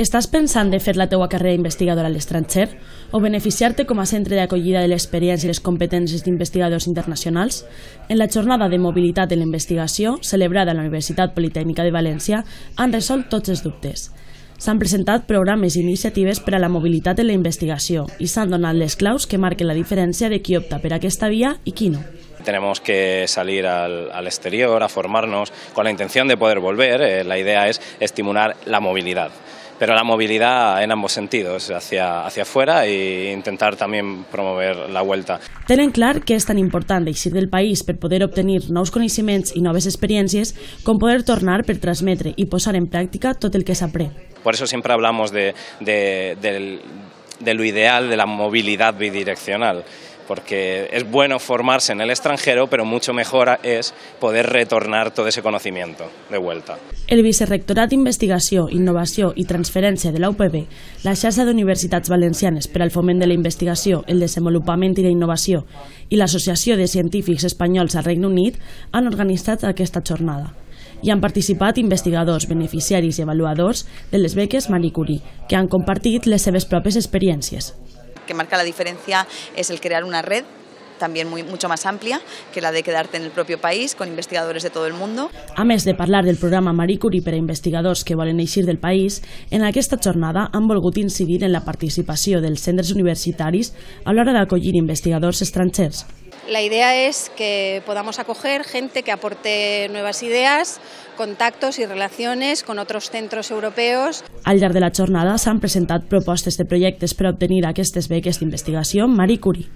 Estàs pensant de fer la teua carrera investigadora a l'estranger o beneficiar-te com a centre d'acollida de l'experiència i les competències d'investigadors internacionals? En la jornada de mobilitat en la investigació, celebrada a la Universitat Politècnica de València, han resolt tots els dubtes. S'han presentat programes i iniciatives per a la mobilitat en la investigació i s'han donat les claus que marquen la diferència de qui opta per aquesta via i qui no. tenemos que salir al, al, exterior, a formarnos, con la intención de poder volver. Eh, la idea es estimular la movilidad pero la movilidad en ambos sentidos, hacia, hacia afuera e intentar también promover la vuelta. Tenen clar que és tan important eixir del país per poder obtenir nous coneixements i noves experiències com poder tornar per transmetre i posar en pràctica tot el que s'aprèn. Por eso siempre hablamos de, de, del, de lo ideal de la movilidad bidireccional porque es bueno formarse en el extranjero, pero mucho mejor es poder retornar todo ese conocimiento de vuelta. El Vicerrectorat d'Investigació, Innovació i Transferència de la UPB, la xarxa d'universitats valencianes per al foment de la investigació, el desenvolupament i la innovació i l'Associació de Científics Espanyols al Regne Unit han organitzat aquesta jornada hi han participat investigadors, beneficiaris i avaluadors de les beques Marie Curie, que han compartit les seves pròpies experiències que marca la diferencia es el crear una red también muy, mucho más amplia que la de quedarte en el propio país con investigadores de todo el mundo. A més de parlar del programa Marie Curie per a investigadors que volen eixir del país, en aquesta jornada han volgut incidir en la participació dels centres universitaris a l'hora d'acollir investigadors estrangers. La idea es que podamos acoger gente que aporte nuevas ideas, contactos y relaciones con otros centros europeos. Al llarg de la jornada s'han presentat propostes de projectes per obtenir aquestes beques d'investigació Marie Curie.